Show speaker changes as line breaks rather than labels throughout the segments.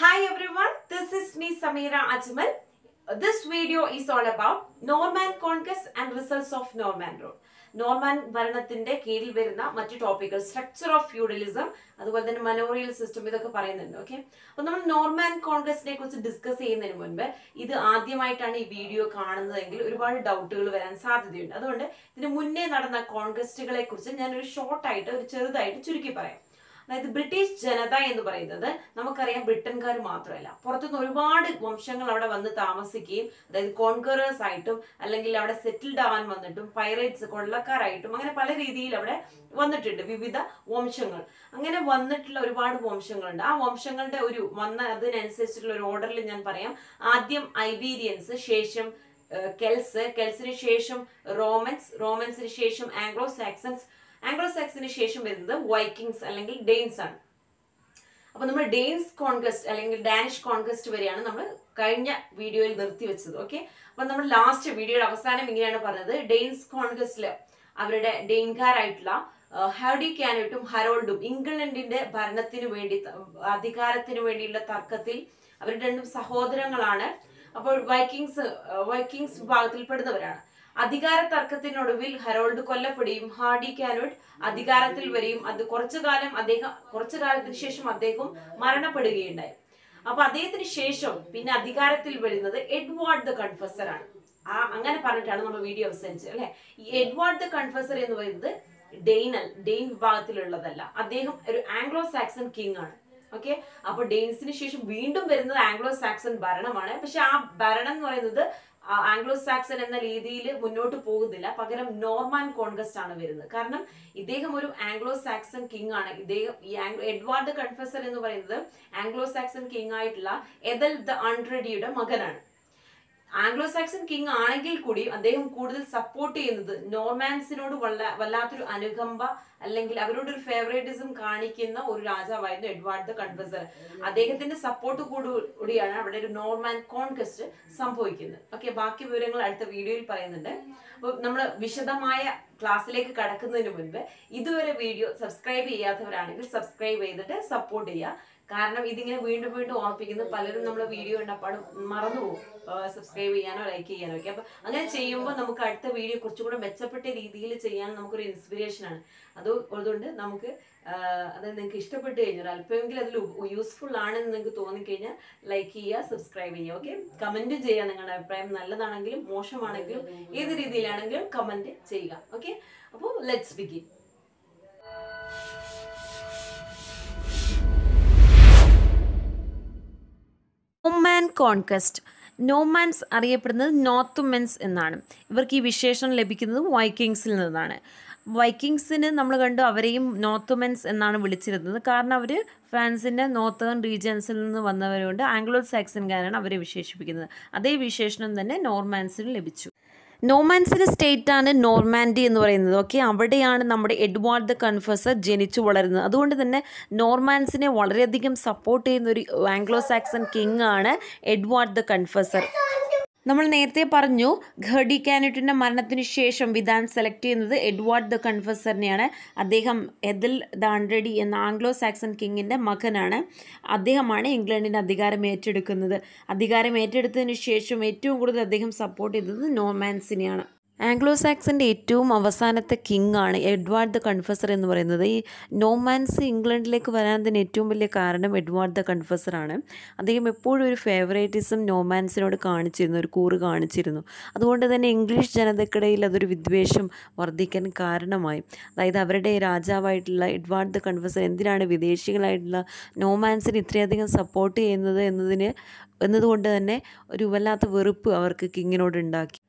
Hi everyone, this is me Samira Ajmal. This video is all about Norman Conquest and results of Norman Rule. Norman ഭരണത്തിന്റെ കീഴിൽ വരുന്ന മറ്റു topical structure of feudalism അതുപോലെ തന്നെ manorial system ഇതൊക്കെ പറയുന്നുണ്ട് okay അപ്പൊ നമ്മൾ നോർമാൻ കോൺഗ്രസിനെ കുറിച്ച് ഡിസ്കസ് ചെയ്യുന്നതിന് മുൻപ് ഇത് ആദ്യമായിട്ടാണ് ഈ വീഡിയോ കാണുന്നതെങ്കിൽ ഒരുപാട് ഡൗട്ടുകൾ വരാൻ സാധ്യതയുണ്ട് അതുകൊണ്ട് ഇതിന് മുന്നേ നടന്ന കോൺഗ്രസ്റ്റുകളെ കുറിച്ച് ഞാനൊരു ഷോർട്ടായിട്ട് ഒരു ചെറുതായിട്ട് ചുരുക്കി പറയാം അതായത് ബ്രിട്ടീഷ് ജനത എന്ന് പറയുന്നത് നമുക്കറിയാം ബ്രിട്ടൻകാർ മാത്രമല്ല പുറത്തുനിന്ന് ഒരുപാട് വംശങ്ങൾ അവിടെ വന്ന് താമസിക്കുകയും അതായത് കോൺകറേഴ്സ് ആയിട്ടും അല്ലെങ്കിൽ അവിടെ സെറ്റിൽഡ് ആവാൻ വന്നിട്ടും പൈറേറ്റ്സ് കൊള്ളക്കാരായിട്ടും അങ്ങനെ പല രീതിയിൽ അവിടെ വന്നിട്ടുണ്ട് വിവിധ വംശങ്ങൾ അങ്ങനെ വന്നിട്ടുള്ള ഒരുപാട് വംശങ്ങളുണ്ട് ആ വംശങ്ങളുടെ ഒരു വന്ന അതിനനുസരിച്ചിട്ടുള്ള ഒരു ഓർഡറിൽ ഞാൻ പറയാം ആദ്യം ഐബീരിയൻസ് ശേഷം കെൽസ് കെൽസിന് ശേഷം റോമൻസ് റോമൻസിന് ശേഷം ആംഗ്ലോ സാക്സൺസ് ആംഗ്ലോ സാക്സിന് ശേഷം വരുന്നത് വൈക്കിങ്സ് അല്ലെങ്കിൽ ഡെയിൻസ് ആണ് അപ്പോൾ നമ്മൾ ഡെയിൻസ് കോൺക്വസ്റ്റ് അല്ലെങ്കിൽ ഡാനിഷ് കോൺക്വസ്റ്റ് വരെയാണ് നമ്മൾ കഴിഞ്ഞ വീഡിയോയിൽ നിർത്തിവെച്ചത് ഓക്കെ അപ്പം നമ്മൾ ലാസ്റ്റ് വീഡിയോയുടെ അവസാനം ഇങ്ങനെയാണ് പറഞ്ഞത് ഡെയിൻസ് കോൺക്വസ്റ്റിൽ അവരുടെ ഡെയിൻകാരായിട്ടുള്ള ഹാഡി കാനോട്ടും ഹരോൾഡും ഇംഗ്ലണ്ടിന്റെ ഭരണത്തിന് വേണ്ടി അധികാരത്തിന് വേണ്ടിയുള്ള തർക്കത്തിൽ അവർ രണ്ടും സഹോദരങ്ങളാണ് അപ്പോൾ വൈക്കിങ്സ് വൈക്കിങ്സ് വിഭാഗത്തിൽപ്പെടുന്നവരാണ് അധികാര തർക്കത്തിനൊടുവിൽ ഹരോൾഡ് കൊല്ലപ്പെടുകയും ഹാർഡി കാനോട്ട് അധികാരത്തിൽ വരികയും അത് കുറച്ചു കാലം അദ്ദേഹം കുറച്ചു കാലത്തിന് ശേഷം അദ്ദേഹം മരണപ്പെടുകയുണ്ടായി അപ്പൊ അദ്ദേഹത്തിന് ശേഷം പിന്നെ അധികാരത്തിൽ വരുന്നത് എഡ്വാർഡ് ദ കൺഫസർ ആണ് ആ അങ്ങനെ പറഞ്ഞിട്ടാണ് നമ്മൾ വീഡിയോ അവസാനിച്ചത് അല്ലെ ഈ എഡ്വാർഡ് ദ കൺഫസർ എന്ന് പറയുന്നത് ഡെയ്നൽ ഡെയിൻ വിഭാഗത്തിലുള്ളതല്ല അദ്ദേഹം ഒരു ആംഗ്ലോ സാക്സൺ കിങ് ആണ് ഓക്കെ അപ്പൊ ഡെയിൻസിന് ശേഷം വീണ്ടും വരുന്നത് ആംഗ്ലോ സാക്സൺ ഭരണമാണ് പക്ഷെ ആ ഭരണം എന്ന് പറയുന്നത് ആംഗ്ലോ സാക്സൺ എന്ന രീതിയിൽ മുന്നോട്ട് പോകുന്നില്ല പകരം നോർമാൻ കോൺഗ്രസ്റ്റ് ആണ് വരുന്നത് കാരണം ഇദ്ദേഹം ഒരു ആംഗ്ലോ സാക്സൺ കിങ് ആണ് ഇദ്ദേഹം എഡ്വാർഡ് കൺഫസർ എന്ന് പറയുന്നത് ആംഗ്ലോ സാക്സൺ കിങ് ആയിട്ടുള്ള എതൽ ദ അൺറെഡിയുടെ മകനാണ് ആംഗ്ലോ സാക്സൺ കിങ് ആണെങ്കിൽ കൂടി അദ്ദേഹം കൂടുതൽ സപ്പോർട്ട് ചെയ്യുന്നത് നോർമാൻസിനോട് വല്ല വല്ലാത്തൊരു അനുകമ്പ അല്ലെങ്കിൽ അവരോട് ഒരു ഫേവറേറ്റിസം കാണിക്കുന്ന ഒരു രാജാവായിരുന്നു എഡ്വാർഡ് ദ കൺവസർ അദ്ദേഹത്തിന്റെ സപ്പോർട്ട് കൂടുകൂടിയാണ് അവിടെ ഒരു നോർമാൻ കോൺകസ്റ്റ് സംഭവിക്കുന്നത് ഓക്കെ ബാക്കി വിവരങ്ങൾ അടുത്ത വീഡിയോയിൽ പറയുന്നുണ്ട് അപ്പോൾ നമ്മൾ വിശദമായ ക്ലാസ്സിലേക്ക് കടക്കുന്നതിന് മുൻപ് ഇതുവരെ വീഡിയോ സബ്സ്ക്രൈബ് ചെയ്യാത്തവരാണെങ്കിൽ സബ്സ്ക്രൈബ് ചെയ്തിട്ട് സപ്പോർട്ട് ചെയ്യുക കാരണം ഇതിങ്ങനെ വീണ്ടും വീണ്ടും ഓർപ്പിക്കുന്നത് പലരും നമ്മുടെ വീഡിയോ കണ്ടപ്പാടും മറന്നുപോകും സബ്സ്ക്രൈബ് ചെയ്യാനോ ലൈക്ക് ചെയ്യാനോ ഒക്കെ അപ്പൊ അങ്ങനെ ചെയ്യുമ്പോൾ നമുക്ക് അടുത്ത വീഡിയോ കുറച്ചും കൂടെ മെച്ചപ്പെട്ട രീതിയിൽ ചെയ്യാൻ നമുക്കൊരു ആണ് അത് അതുകൊണ്ട് നമുക്ക് അതായത് നിങ്ങൾക്ക് ഇഷ്ടപ്പെട്ട് കഴിഞ്ഞാൽ അല്പമെങ്കിലും അതിൽ യൂസ്ഫുൾ ആണെന്ന് നിങ്ങൾക്ക് തോന്നിക്കഴിഞ്ഞാൽ ലൈക്ക് ചെയ്യുക സബ്സ്ക്രൈബ് ചെയ്യുക ഓക്കെ കമന്റ് ചെയ്യുക നിങ്ങളുടെ അഭിപ്രായം നല്ലതാണെങ്കിലും മോശമാണെങ്കിലും ഏത് രീതിയിലാണെങ്കിലും കമന്റ് ചെയ്യുക ഓക്കെ അപ്പോൾ ലെറ്റ്സ് ബിഗിൻ നോമാൻ കോൺക്വസ്റ്റ് നോമാൻസ് അറിയപ്പെടുന്നത് മെൻസ് എന്നാണ് ഇവർക്ക് ഈ വിശേഷണം ലഭിക്കുന്നത് വൈക്കിങ്സിൽ നിന്നാണ് വൈക്കിങ്സിന് നമ്മൾ കണ്ടു അവരെയും മെൻസ് എന്നാണ് വിളിച്ചിരുന്നത് കാരണം അവർ ഫ്രാൻസിൻ്റെ നോർത്തേൺ റീജിയൻസിൽ നിന്ന് വന്നവരുകൊണ്ട് ആംഗ്ലോ സാക്സൺകാരാണ് അവരെ വിശേഷിപ്പിക്കുന്നത് അതേ വിശേഷണം തന്നെ നോർമാൻസിന് ലഭിച്ചു സ്റ്റേറ്റ് സ്റ്റേറ്റാണ് നോർമാൻഡി എന്ന് പറയുന്നത് ഓക്കെ അവിടെയാണ് നമ്മുടെ എഡ്വാർഡ് ദ കൺഫസർ ജനിച്ചു വളരുന്നത് അതുകൊണ്ട് തന്നെ നോർമാൻസിനെ വളരെയധികം സപ്പോർട്ട് ചെയ്യുന്ന ഒരു ആംഗ്ലോ സാക്സൺ കിങ് ആണ് എഡ്വാർഡ് ദ കൺഫസർ നമ്മൾ നേരത്തെ പറഞ്ഞു ഘഡി കാനറ്റിൻ്റെ മരണത്തിന് ശേഷം വിധാൻ സെലക്ട് ചെയ്യുന്നത് എഡ്വാർഡ് ദ കൺഫസറിനെയാണ് അദ്ദേഹം ദ ദാണ്ടഡി എന്ന ആംഗ്ലോ സാക്സൺ കിങ്ങിൻ്റെ മകനാണ് അദ്ദേഹമാണ് ഇംഗ്ലണ്ടിൻ്റെ അധികാരം ഏറ്റെടുക്കുന്നത് അധികാരം ഏറ്റെടുത്തതിന് ശേഷം ഏറ്റവും കൂടുതൽ അദ്ദേഹം സപ്പോർട്ട് ചെയ്തത് നോമാൻസിനെയാണ് ആംഗ്ലോ സാക്സിൻ്റെ ഏറ്റവും അവസാനത്തെ കിങ് ആണ് എഡ്വാർഡ് ദ കൺഫസർ എന്ന് പറയുന്നത് ഈ നോമാൻസ് ഇംഗ്ലണ്ടിലേക്ക് വരാൻ തന്നെ ഏറ്റവും വലിയ കാരണം എഡ്വാർഡ് ദ കൺഫസർ ആണ് അദ്ദേഹം എപ്പോഴും ഒരു ഫേവറേറ്റിസം നോമാൻസിനോട് കാണിച്ചിരുന്നു ഒരു കൂറ് കാണിച്ചിരുന്നു അതുകൊണ്ട് തന്നെ ഇംഗ്ലീഷ് ജനതയ്ക്കിടയിൽ അതൊരു വിദ്വേഷം വർദ്ധിക്കാൻ കാരണമായി അതായത് അവരുടെ രാജാവായിട്ടുള്ള എഡ്വാർഡ് ദ കൺഫസർ എന്തിനാണ് വിദേശികളായിട്ടുള്ള നോമാൻസിന് ഇത്രയധികം സപ്പോർട്ട് ചെയ്യുന്നത് എന്നതിന് എന്നതുകൊണ്ട് തന്നെ ഒരു വല്ലാത്ത വെറുപ്പ് അവർക്ക് കിങ്ങിനോട് ഉണ്ടാക്കി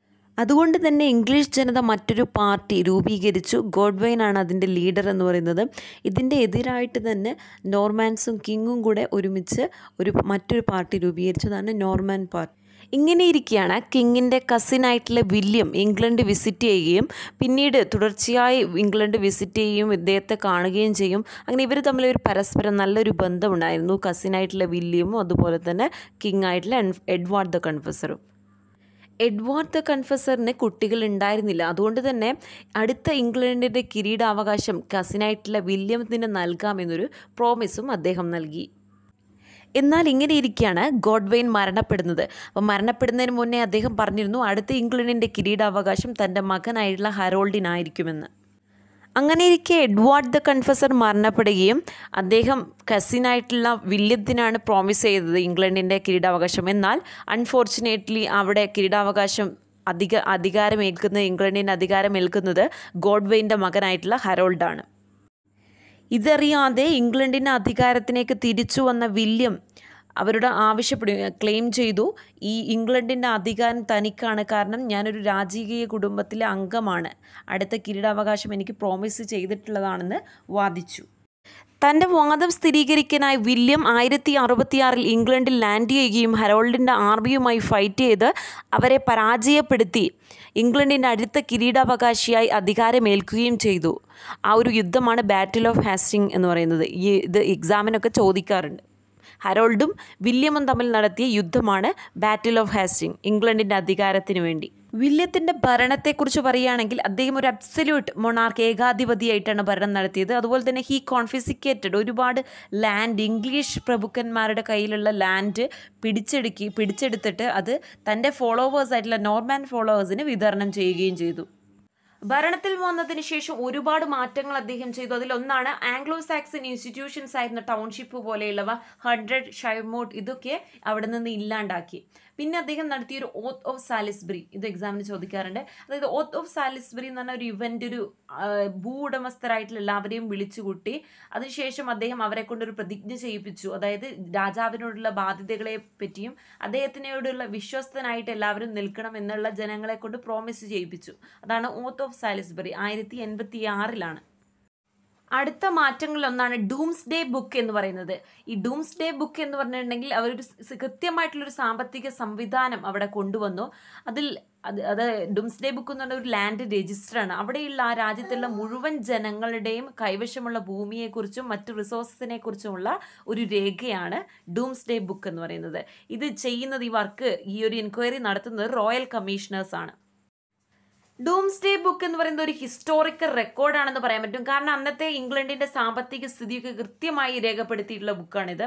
അതുകൊണ്ട് തന്നെ ഇംഗ്ലീഷ് ജനത മറ്റൊരു പാർട്ടി രൂപീകരിച്ചു ഗോഡ്വെയിൻ ആണ് അതിൻ്റെ ലീഡർ എന്ന് പറയുന്നത് ഇതിൻ്റെ എതിരായിട്ട് തന്നെ നോർമാൻസും കിങ്ങും കൂടെ ഒരുമിച്ച് ഒരു മറ്റൊരു പാർട്ടി രൂപീകരിച്ചതാണ് നോർമാൻ പാർട്ടി ഇങ്ങനെ ഇരിക്കുകയാണ് കിങ്ങിൻ്റെ കസിനായിട്ടുള്ള വില്യം ഇംഗ്ലണ്ട് വിസിറ്റ് ചെയ്യുകയും പിന്നീട് തുടർച്ചയായി ഇംഗ്ലണ്ട് വിസിറ്റ് ചെയ്യുകയും ഇദ്ദേഹത്തെ കാണുകയും ചെയ്യും അങ്ങനെ ഇവർ തമ്മിൽ ഒരു പരസ്പരം നല്ലൊരു ബന്ധമുണ്ടായിരുന്നു കസിനായിട്ടുള്ള വില്യമും അതുപോലെ തന്നെ കിങ് ആയിട്ടുള്ള എഡ്വാർഡ് ദ കൺഫസറും എഡ്വാർഡ് ദ കൺഫസറിന് കുട്ടികൾ ഉണ്ടായിരുന്നില്ല അതുകൊണ്ട് തന്നെ അടുത്ത ഇംഗ്ലണ്ടിൻ്റെ കിരീടാവകാശം കസിനായിട്ടുള്ള വില്യംസിന് നൽകാമെന്നൊരു പ്രോമിസും അദ്ദേഹം നൽകി എന്നാൽ ഇങ്ങനെ ഇരിക്കുകയാണ് ഗോഡ്വെയിൻ മരണപ്പെടുന്നത് അപ്പോൾ മരണപ്പെടുന്നതിന് മുന്നേ അദ്ദേഹം പറഞ്ഞിരുന്നു അടുത്ത ഇംഗ്ലണ്ടിൻ്റെ കിരീടാവകാശം തൻ്റെ മകനായിട്ടുള്ള ഹരോൾഡിനായിരിക്കുമെന്ന് അങ്ങനെയിരിക്കെ എഡ്വാർഡ് ദ കൺഫസർ മരണപ്പെടുകയും അദ്ദേഹം കസിനായിട്ടുള്ള വില്യത്തിനാണ് പ്രോമിസ് ചെയ്തത് ഇംഗ്ലണ്ടിൻ്റെ കിരീടാവകാശം എന്നാൽ അൺഫോർച്ചുനേറ്റ്ലി അവിടെ കിരീടാവകാശം അധിക അധികാരമേൽക്കുന്നത് ഇംഗ്ലണ്ടിൻ്റെ അധികാരമേൽക്കുന്നത് ഗോഡ്വെയിൻ്റെ മകനായിട്ടുള്ള ഹരോൾഡാണ് ഇതറിയാതെ ഇംഗ്ലണ്ടിൻ്റെ അധികാരത്തിലേക്ക് തിരിച്ചു വന്ന വില്യം അവരുടെ ആവശ്യപ്പെടും ക്ലെയിം ചെയ്തു ഈ ഇംഗ്ലണ്ടിൻ്റെ അധികാരം തനിക്കാണ് കാരണം ഞാനൊരു രാജകീയ കുടുംബത്തിലെ അംഗമാണ് അടുത്ത കിരീടാവകാശം എനിക്ക് പ്രോമിസ് ചെയ്തിട്ടുള്ളതാണെന്ന് വാദിച്ചു തൻ്റെ വാദം സ്ഥിരീകരിക്കാനായി വില്യം ആയിരത്തി അറുപത്തിയാറിൽ ഇംഗ്ലണ്ടിൽ ലാൻഡ് ചെയ്യുകയും ഹെറോൾഡിൻ്റെ ആർമിയുമായി ഫൈറ്റ് ചെയ്ത് അവരെ പരാജയപ്പെടുത്തി ഇംഗ്ലണ്ടിൻ്റെ അടുത്ത കിരീടാവകാശിയായി അധികാരമേൽക്കുകയും ചെയ്തു ആ ഒരു യുദ്ധമാണ് ബാറ്റിൽ ഓഫ് ഹാസ്റ്റിംഗ് എന്ന് പറയുന്നത് ഈ ഇത് എക്സാമിനൊക്കെ ചോദിക്കാറുണ്ട് ഹരോൾഡും വില്യമും തമ്മിൽ നടത്തിയ യുദ്ധമാണ് ബാറ്റിൽ ഓഫ് ഹാസ്റ്റിംഗ് ഇംഗ്ലണ്ടിൻ്റെ അധികാരത്തിനു വേണ്ടി വില്യത്തിൻ്റെ ഭരണത്തെക്കുറിച്ച് പറയുകയാണെങ്കിൽ അദ്ദേഹം ഒരു അബ്സല്യൂട്ട് മൊണാർക്ക് ഏകാധിപതിയായിട്ടാണ് ഭരണം നടത്തിയത് അതുപോലെ തന്നെ ഹീ കോൺഫിസിക്കേറ്റഡ് ഒരുപാട് ലാൻഡ് ഇംഗ്ലീഷ് പ്രഭുക്കന്മാരുടെ കയ്യിലുള്ള ലാൻഡ് പിടിച്ചെടുക്കി പിടിച്ചെടുത്തിട്ട് അത് തൻ്റെ ഫോളോവേഴ്സ് ആയിട്ടുള്ള നോർമാൻ ഫോളോവേഴ്സിന് വിതരണം ചെയ്യുകയും ചെയ്തു ഭരണത്തിൽ വന്നതിന് ശേഷം ഒരുപാട് മാറ്റങ്ങൾ അദ്ദേഹം ചെയ്തു അതിലൊന്നാണ് ആംഗ്ലോ സാക്സൺ ഇൻസ്റ്റിറ്റ്യൂഷൻസ് ആയിരുന്ന ടൗൺഷിപ്പ് പോലെയുള്ളവ ഹൺഡ്രഡ് ഷൈമോട്ട് ഇതൊക്കെ അവിടെ നിന്ന് ഇല്ലാണ്ടാക്കി പിന്നെ അദ്ദേഹം നടത്തിയ ഒരു ഓത്ത് ഓഫ് സാലിസ്ബറി ഇത് എക്സാമിന് ചോദിക്കാറുണ്ട് അതായത് ഓത്ത് ഓഫ് സാലിസ്ബറി എന്ന് പറഞ്ഞ ഒരു ഇവൻ്റ് ഒരു ഉടമസ്ഥരായിട്ടുള്ള എല്ലാവരെയും വിളിച്ചുകൂട്ടി അതിനുശേഷം അദ്ദേഹം അവരെ കൊണ്ടൊരു പ്രതിജ്ഞ ചെയ്യിപ്പിച്ചു അതായത് രാജാവിനോടുള്ള ബാധ്യതകളെ പറ്റിയും അദ്ദേഹത്തിനോടുള്ള വിശ്വസ്തനായിട്ട് എല്ലാവരും നിൽക്കണം എന്നുള്ള ജനങ്ങളെ കൊണ്ട് പ്രോമിസ് ചെയ്യിപ്പിച്ചു അതാണ് ഓത്ത് ഓഫ് സാലിസ്ബറി ആയിരത്തി എൺപത്തി ആറിലാണ് അടുത്ത മാറ്റങ്ങളിലൊന്നാണ് ഡൂംസ് ഡേ ബുക്ക് എന്ന് പറയുന്നത് ഈ ഡൂംസ് ഡേ ബുക്ക് എന്ന് പറഞ്ഞിട്ടുണ്ടെങ്കിൽ അവരൊരു കൃത്യമായിട്ടുള്ളൊരു സാമ്പത്തിക സംവിധാനം അവിടെ കൊണ്ടുവന്നു അതിൽ അത് അത് ഡൂംസ് ഡേ ബുക്ക് എന്ന് പറഞ്ഞ ഒരു ലാൻഡ് രജിസ്റ്ററാണ് അവിടെയുള്ള ആ രാജ്യത്തുള്ള മുഴുവൻ ജനങ്ങളുടെയും കൈവശമുള്ള ഭൂമിയെക്കുറിച്ചും മറ്റു റിസോഴ്സസിനെ കുറിച്ചുമുള്ള ഒരു രേഖയാണ് ഡൂംസ് ഡേ ബുക്ക് എന്ന് പറയുന്നത് ഇത് ചെയ്യുന്നത് ഈ വർക്ക് ഈ ഒരു എൻക്വയറി നടത്തുന്നത് റോയൽ കമ്മീഷണേഴ്സാണ് ഡൂംസ്ഡേ ബുക്ക് എന്ന് പറയുന്നത് ഒരു ഹിസ്റ്റോറിക്കൽ റെക്കോർഡാണെന്ന് പറയാൻ പറ്റും കാരണം അന്നത്തെ ഇംഗ്ലണ്ടിൻ്റെ സാമ്പത്തിക സ്ഥിതിയൊക്കെ കൃത്യമായി രേഖപ്പെടുത്തിയിട്ടുള്ള ബുക്കാണിത്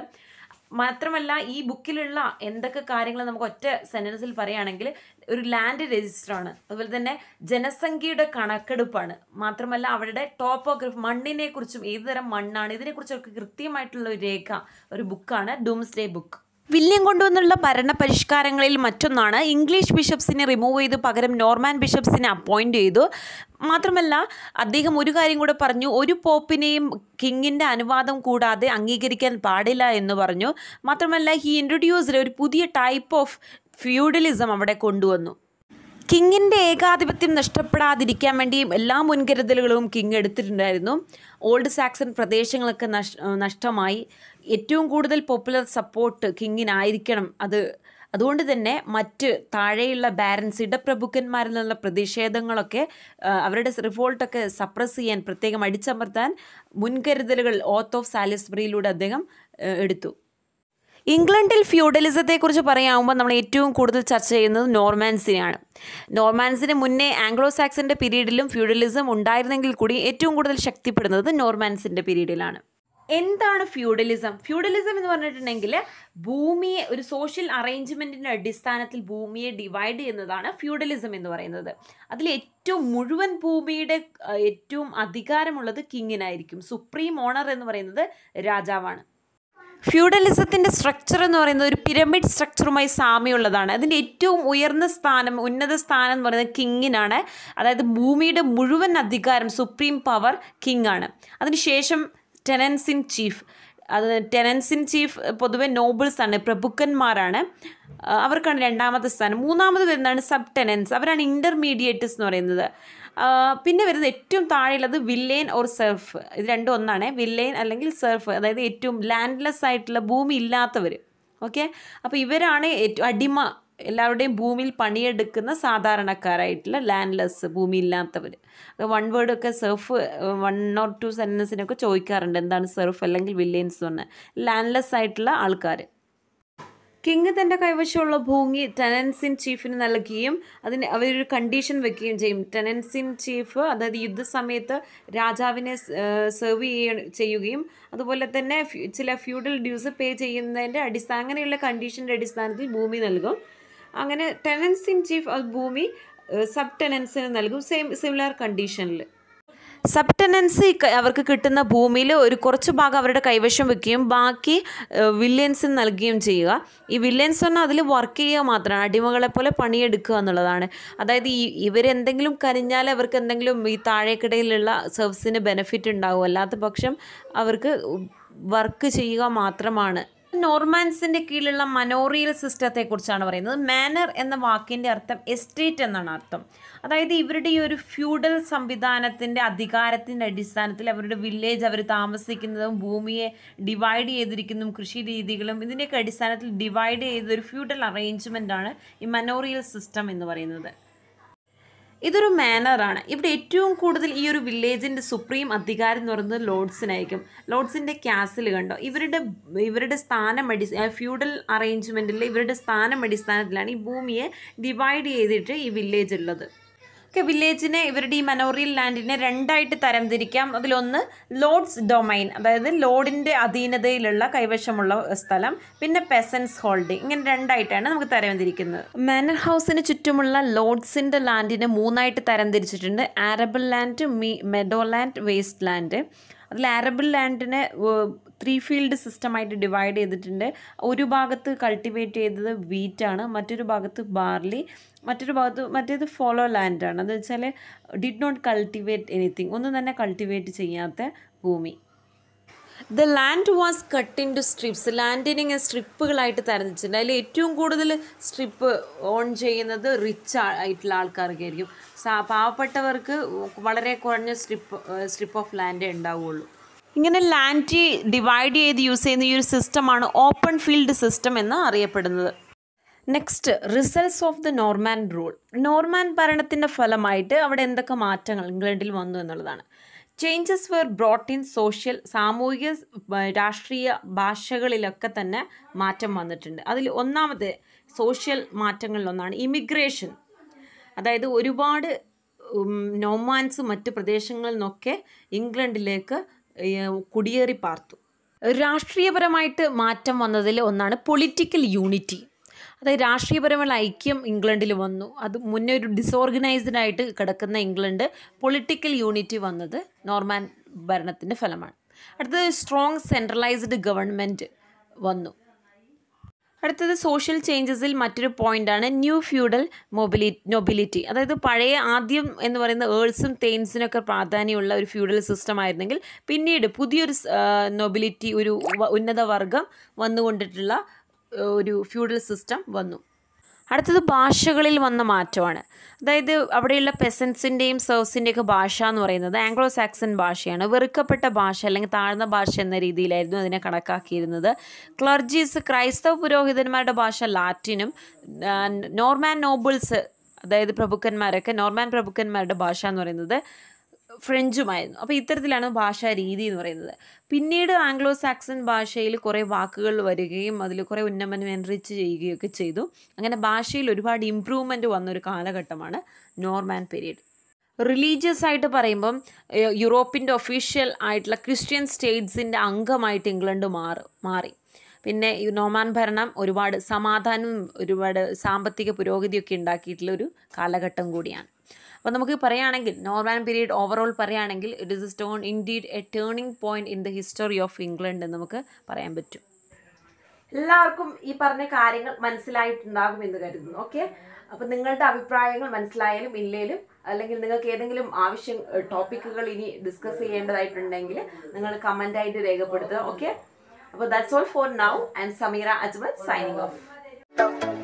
മാത്രമല്ല ഈ ബുക്കിലുള്ള എന്തൊക്കെ കാര്യങ്ങൾ നമുക്ക് ഒറ്റ സെൻറ്റൻസിൽ പറയുകയാണെങ്കിൽ ഒരു ലാൻഡ് രജിസ്റ്ററാണ് അതുപോലെ തന്നെ ജനസംഖ്യയുടെ കണക്കെടുപ്പാണ് മാത്രമല്ല അവരുടെ ടോപ്പോഗ്രഫി മണ്ണിനെക്കുറിച്ചും ഏതുതരം മണ്ണാണ് ഇതിനെക്കുറിച്ചൊക്കെ കൃത്യമായിട്ടുള്ള ഒരു രേഖ ഒരു ബുക്കാണ് ഡൂംസ്ഡേ ബുക്ക് വില്യം കൊണ്ടുവന്നുള്ള ഭരണ പരിഷ്കാരങ്ങളിൽ മറ്റൊന്നാണ് ഇംഗ്ലീഷ് ബിഷപ്സിനെ റിമൂവ് ചെയ്ത് പകരം നോർമാൻ ബിഷപ്സിനെ അപ്പോയിൻ്റ് ചെയ്തു മാത്രമല്ല അദ്ദേഹം ഒരു കാര്യം കൂടെ പറഞ്ഞു ഒരു പോപ്പിനെയും കിങ്ങിൻ്റെ അനുവാദം കൂടാതെ അംഗീകരിക്കാൻ പാടില്ല എന്ന് പറഞ്ഞു മാത്രമല്ല ഹി ഇൻട്രൊഡ്യൂസ്ഡ് ഒരു പുതിയ ടൈപ്പ് ഓഫ് ഫ്യൂഡലിസം അവിടെ കൊണ്ടുവന്നു കിങ്ങിൻ്റെ ഏകാധിപത്യം നഷ്ടപ്പെടാതിരിക്കാൻ വേണ്ടി എല്ലാ മുൻകരുതലുകളും കിങ് എടുത്തിട്ടുണ്ടായിരുന്നു ഓൾഡ് സാക്സൺ പ്രദേശങ്ങളൊക്കെ നഷ്ടമായി ഏറ്റവും കൂടുതൽ പോപ്പുലർ സപ്പോർട്ട് കിങ്ങിനായിരിക്കണം അത് അതുകൊണ്ട് തന്നെ മറ്റ് താഴെയുള്ള ബാരൻസ് ഇടപ്രഭുക്കന്മാരിൽ നിന്നുള്ള പ്രതിഷേധങ്ങളൊക്കെ അവരുടെ റിവോൾട്ടൊക്കെ സപ്രസ് ചെയ്യാൻ പ്രത്യേകം അടിച്ചമർത്താൻ മുൻകരുതലുകൾ ഓത്ത് ഓഫ് സാലിസ്ബറിയിലൂടെ അദ്ദേഹം എടുത്തു ഇംഗ്ലണ്ടിൽ ഫ്യൂഡലിസത്തെക്കുറിച്ച് പറയാവുമ്പോൾ നമ്മൾ ഏറ്റവും കൂടുതൽ ചർച്ച ചെയ്യുന്നത് നോർമാൻസിനെയാണ് നോർമാൻസിന് മുന്നേ ആംഗ്ലോ സാക്സിൻ്റെ പീരീഡിലും ഫ്യൂഡലിസം ഉണ്ടായിരുന്നെങ്കിൽ കൂടി ഏറ്റവും കൂടുതൽ ശക്തിപ്പെടുന്നത് നോർമാൻസിൻ്റെ പീരീഡിലാണ് എന്താണ് ഫ്യൂഡലിസം ഫ്യൂഡലിസം എന്ന് പറഞ്ഞിട്ടുണ്ടെങ്കിൽ ഭൂമിയെ ഒരു സോഷ്യൽ അറേഞ്ച്മെൻറ്റിൻ്റെ അടിസ്ഥാനത്തിൽ ഭൂമിയെ ഡിവൈഡ് ചെയ്യുന്നതാണ് ഫ്യൂഡലിസം എന്ന് പറയുന്നത് അതിൽ ഏറ്റവും മുഴുവൻ ഭൂമിയുടെ ഏറ്റവും അധികാരമുള്ളത് കിങ്ങിനായിരിക്കും സുപ്രീം ഓണർ എന്ന് പറയുന്നത് രാജാവാണ് ഫ്യൂഡലിസത്തിൻ്റെ സ്ട്രക്ചർ എന്ന് പറയുന്നത് ഒരു പിരമിഡ് സ്ട്രക്ചറുമായി സാമ്യമുള്ളതാണ് അതിൻ്റെ ഏറ്റവും ഉയർന്ന സ്ഥാനം ഉന്നത സ്ഥാനം എന്ന് പറയുന്നത് കിങ്ങിനാണ് അതായത് ഭൂമിയുടെ മുഴുവൻ അധികാരം സുപ്രീം പവർ കിങ് ആണ് അതിനുശേഷം ടെനൻസ് ഇൻ ചീഫ് അത് ടെനൻസ് ഇൻ ചീഫ് പൊതുവെ നോബിൾസ് ആണ് പ്രഭുക്കന്മാരാണ് അവർക്കാണ് രണ്ടാമത്തെ സ്ഥാനം മൂന്നാമത് വരുന്നതാണ് സബ് ടെനൻസ് അവരാണ് ഇൻ്റർമീഡിയറ്റ്സ് എന്ന് പറയുന്നത് പിന്നെ വരുന്നത് ഏറ്റവും താഴെയുള്ളത് വില്ലേൻ ഓർ സെർഫ് ഇത് രണ്ടും ഒന്നാണ് വില്ലേൻ അല്ലെങ്കിൽ സെർഫ് അതായത് ഏറ്റവും ലാൻഡ്ലെസ് ആയിട്ടുള്ള ഭൂമി ഇല്ലാത്തവർ ഓക്കെ അപ്പോൾ ഇവരാണ് ഏറ്റവും അടിമ എല്ലാവരുടെയും ഭൂമിയിൽ പണിയെടുക്കുന്ന സാധാരണക്കാരായിട്ടുള്ള ലാൻഡ്ലെസ് ഭൂമി ഇല്ലാത്തവർ വൺ വേർഡൊക്കെ സെർഫ് വൺ ഓർ ടു സെൻറ്റൻസിനൊക്കെ ചോദിക്കാറുണ്ട് എന്താണ് സെർഫ് അല്ലെങ്കിൽ വില്ലേൻസ് എന്ന് ലാൻഡ്ലെസ് ആയിട്ടുള്ള ആൾക്കാർ കിങ് തൻ്റെ കൈവശമുള്ള ഭൂമി ടെനൻസിൻ ചീഫിന് നൽകുകയും അതിന് അവരൊരു കണ്ടീഷൻ വെക്കുകയും ചെയ്യും ടെനൻസിൻ ചീഫ് അതായത് യുദ്ധസമയത്ത് രാജാവിനെ സെർവ് ചെയ്യുകയും അതുപോലെ തന്നെ ചില ഫ്യൂഡൽ ഡ്യൂസ് പേ ചെയ്യുന്നതിൻ്റെ അടിസ്ഥാന അങ്ങനെയുള്ള കണ്ടീഷൻ്റെ അടിസ്ഥാനത്തിൽ ഭൂമി നൽകും അങ്ങനെ ടെനൻസിൻ ചീഫ് ഭൂമി സബ് ടെനൻസിന് നൽകും സെയിം സിമിലർ കണ്ടീഷനിൽ സബ്റ്റനൻസി അവർക്ക് കിട്ടുന്ന ഭൂമിയിൽ ഒരു കുറച്ച് ഭാഗം അവരുടെ കൈവശം വെക്കുകയും ബാക്കി വില്ലൻസ് നൽകുകയും ചെയ്യുക ഈ വില്യൻസ് പറഞ്ഞാൽ അതിൽ വർക്ക് ചെയ്യുക മാത്രമാണ് അടിമകളെ പോലെ പണിയെടുക്കുക എന്നുള്ളതാണ് അതായത് ഈ ഇവരെന്തെങ്കിലും കരിഞ്ഞാൽ അവർക്ക് എന്തെങ്കിലും ഈ താഴേക്കിടയിലുള്ള സെർവ്സിന് ബെനിഫിറ്റ് ഉണ്ടാകും അല്ലാത്ത പക്ഷം അവർക്ക് വർക്ക് ചെയ്യുക മാത്രമാണ് നോർമാൻസിൻ്റെ കീഴിലുള്ള മനോറിയൽ സിസ്റ്റത്തെക്കുറിച്ചാണ് പറയുന്നത് മാനർ എന്ന വാക്കിൻ്റെ അർത്ഥം എസ്റ്റേറ്റ് എന്നാണ് അർത്ഥം അതായത് ഇവരുടെ ഈ ഒരു ഫ്യൂഡൽ സംവിധാനത്തിൻ്റെ അധികാരത്തിൻ്റെ അടിസ്ഥാനത്തിൽ അവരുടെ വില്ലേജ് അവർ താമസിക്കുന്നതും ഭൂമിയെ ഡിവൈഡ് ചെയ്തിരിക്കുന്നതും കൃഷി രീതികളും ഇതിൻ്റെയൊക്കെ അടിസ്ഥാനത്തിൽ ഡിവൈഡ് ചെയ്തൊരു ഫ്യൂഡൽ അറേഞ്ച്മെൻ്റാണ് ഈ മനോറിയൽ സിസ്റ്റം എന്ന് പറയുന്നത് ഇതൊരു മാനറാണ് ഇവിടെ ഏറ്റവും കൂടുതൽ ഈ ഒരു വില്ലേജിൻ്റെ സുപ്രീം അധികാരം എന്ന് പറയുന്നത് ലോഡ്സിനായിരിക്കും ലോഡ്സിൻ്റെ ക്യാസിൽ കണ്ടോ ഇവരുടെ ഇവരുടെ സ്ഥാനം അടി ഫ്യൂഡൽ അറേഞ്ച്മെൻറ്റിൽ ഇവരുടെ സ്ഥാനം അടിസ്ഥാനത്തിലാണ് ഈ ഭൂമിയെ ഡിവൈഡ് ചെയ്തിട്ട് ഈ വില്ലേജ് ഉള്ളത് ഒക്കെ വില്ലേജിനെ ഇവരുടെ ഈ മനോറിയൽ ലാൻഡിനെ രണ്ടായിട്ട് തരംതിരിക്കാം അതിലൊന്ന് ലോഡ്സ് ഡൊമൈൻ അതായത് ലോഡിൻ്റെ അധീനതയിലുള്ള കൈവശമുള്ള സ്ഥലം പിന്നെ പെസൻസ് ഹോൾഡിംഗ് ഇങ്ങനെ രണ്ടായിട്ടാണ് നമുക്ക് തരംതിരിക്കുന്നത് മാനർ ഹൗസിന് ചുറ്റുമുള്ള ലോഡ്സിൻ്റെ ലാൻഡിനെ മൂന്നായിട്ട് തരംതിരിച്ചിട്ടുണ്ട് ആരബിൾ ലാൻഡ് മീ മെഡോ ലാൻഡ് വേസ്റ്റ് ലാൻഡ് അതിൽ അറബിൾ ലാൻഡിനെ ത്രീ ഫീൽഡ് സിസ്റ്റമായിട്ട് ഡിവൈഡ് ചെയ്തിട്ടുണ്ട് ഒരു ഭാഗത്ത് കൾട്ടിവേറ്റ് ചെയ്തത് വീറ്റാണ് മറ്റൊരു ഭാഗത്ത് ബാർലി മറ്റൊരു ഭാഗത്ത് മറ്റേത് ഫോളോ ലാൻഡാണ് എന്ന് വെച്ചാൽ ഡിഡ് നോട്ട് കൾട്ടിവേറ്റ് എനിത്തിങ് ഒന്നും തന്നെ കൾട്ടിവേറ്റ് ചെയ്യാത്ത ഭൂമി the land was cut into strips ലാൻഡിനെ ഇങ്ങനെ സ്ട്രിപ്പുകളായിട്ട് തരഞ്ഞിട്ടുണ്ട് അതിൽ ഏറ്റവും കൂടുതൽ സ്ട്രിപ്പ് ഓൺ ചെയ്യുന്നത് റിച്ച് ആയിട്ടുള്ള ആൾക്കാർക്കായിരിക്കും പാവപ്പെട്ടവർക്ക് വളരെ കുറഞ്ഞ സ്ട്രിപ്പ് സ്ട്രിപ്പ് ഓഫ് ലാൻഡേ ഉണ്ടാവുകയുള്ളൂ ഇങ്ങനെ ലാൻഡ് ഡിവൈഡ് ചെയ്ത് യൂസ് ചെയ്യുന്ന ഈ ഒരു സിസ്റ്റമാണ് ഓപ്പൺ ഫീൽഡ് സിസ്റ്റം എന്ന് അറിയപ്പെടുന്നത് next results of the Norman rule Norman ഭരണത്തിൻ്റെ ഫലമായിട്ട് അവിടെ എന്തൊക്കെ മാറ്റങ്ങൾ ഇംഗ്ലണ്ടിൽ വന്നു എന്നുള്ളതാണ് changes were brought in social സാമൂഹിക രാഷ്ട്രീയ ഭാഷകളിലൊക്കെ തന്നെ മാറ്റം വന്നിട്ടുണ്ട് അതിൽ ഒന്നാമത് സോഷ്യൽ മാറ്റങ്ങളിലൊന്നാണ് ഇമിഗ്രേഷൻ അതായത് ഒരുപാട് നോമാൻസ് മറ്റ് പ്രദേശങ്ങളിൽ നിന്നൊക്കെ ഇംഗ്ലണ്ടിലേക്ക് കുടിയേറി പാർത്തു രാഷ്ട്രീയപരമായിട്ട് മാറ്റം വന്നതിൽ ഒന്നാണ് പൊളിറ്റിക്കൽ യൂണിറ്റി അതായത് രാഷ്ട്രീയപരമായ ഐക്യം ഇംഗ്ലണ്ടിൽ വന്നു അത് മുന്നേ ഒരു ഡിസോർഗനൈസ്ഡ് ആയിട്ട് കിടക്കുന്ന ഇംഗ്ലണ്ട് പൊളിറ്റിക്കൽ യൂണിറ്റി വന്നത് നോർമാൻ ഭരണത്തിൻ്റെ ഫലമാണ് അടുത്തത് സ്ട്രോങ് സെൻട്രലൈസ്ഡ് ഗവൺമെൻറ് വന്നു അടുത്തത് സോഷ്യൽ ചേഞ്ചസിൽ മറ്റൊരു പോയിൻ്റാണ് ന്യൂ ഫ്യൂഡൽ മൊബിലി നൊബിലിറ്റി അതായത് പഴയ ആദ്യം എന്ന് പറയുന്ന ഏഴ്സും തേൻസിനൊക്കെ പ്രാധാന്യമുള്ള ഒരു ഫ്യൂഡൽ സിസ്റ്റം ആയിരുന്നെങ്കിൽ പിന്നീട് പുതിയൊരു നൊബിലിറ്റി ഒരു ഉന്നത വർഗം വന്നുകൊണ്ടിട്ടുള്ള ഒരു ഫ്യൂഡൽ സിസ്റ്റം വന്നു അടുത്തത് ഭാഷകളിൽ വന്ന മാറ്റമാണ് അതായത് അവിടെയുള്ള പെസൻസിൻ്റെയും സെർവ്സിൻ്റെയൊക്കെ ഭാഷ എന്ന് പറയുന്നത് ആംഗ്ലോ സാക്സൺ ഭാഷയാണ് വെറുക്കപ്പെട്ട ഭാഷ അല്ലെങ്കിൽ താഴ്ന്ന ഭാഷ എന്ന രീതിയിലായിരുന്നു അതിനെ കണക്കാക്കിയിരുന്നത് ക്ലർജീസ് ക്രൈസ്തവ പുരോഹിതന്മാരുടെ ഭാഷ ലാറ്റിനും നോർമാൻ നോബിൾസ് അതായത് പ്രഭുക്കന്മാരൊക്കെ നോർമാൻ പ്രഭുക്കന്മാരുടെ ഭാഷ എന്ന് പറയുന്നത് ഫ്രഞ്ചുമായിരുന്നു അപ്പോൾ ഇത്തരത്തിലാണ് ഭാഷാ രീതി എന്ന് പറയുന്നത് പിന്നീട് ആംഗ്ലോ സാക്സൺ ഭാഷയിൽ കുറേ വാക്കുകൾ വരികയും അതിൽ കുറേ ഉന്നമനം എൻറിച്ച് ചെയ്യുകയൊക്കെ ചെയ്തു അങ്ങനെ ഭാഷയിൽ ഒരുപാട് വന്ന വന്നൊരു കാലഘട്ടമാണ് നോർമാൻ പീരീഡ് റിലീജിയസ് ആയിട്ട് പറയുമ്പം യൂറോപ്പിൻ്റെ ഒഫീഷ്യൽ ആയിട്ടുള്ള ക്രിസ്ത്യൻ സ്റ്റേറ്റ്സിൻ്റെ അംഗമായിട്ട് ഇംഗ്ലണ്ട് മാറി മാറി പിന്നെ ഈ നോമാൻ ഭരണം ഒരുപാട് സമാധാനവും ഒരുപാട് സാമ്പത്തിക പുരോഗതിയൊക്കെ ഉണ്ടാക്കിയിട്ടുള്ള ഒരു കാലഘട്ടം കൂടിയാണ് അപ്പോൾ നമുക്ക് പറയുകയാണെങ്കിൽ നോർമാൻ പീരീഡ് ഓവറോൾ പറയുകയാണെങ്കിൽ it is stone indeed a turning point in the history of England എന്ന് നമുക്ക് പറയാൻ പറ്റും എല്ലാവർക്കും ഈ പറഞ്ഞ കാര്യങ്ങൾ മനസ്സിലായിട്ടുണ്ടാകും എന്ന് കരുതുന്നു ഓക്കെ അപ്പം നിങ്ങളുടെ അഭിപ്രായങ്ങൾ മനസ്സിലായാലും ഇല്ലേലും അല്ലെങ്കിൽ നിങ്ങൾക്ക് ഏതെങ്കിലും ആവശ്യം ടോപ്പിക്കുകൾ ഇനി ഡിസ്കസ് ചെയ്യേണ്ടതായിട്ടുണ്ടെങ്കിൽ നിങ്ങൾ ആയിട്ട് രേഖപ്പെടുത്തുക ഓക്കെ അപ്പോൾ that's all for now and Sameera Ajmal signing of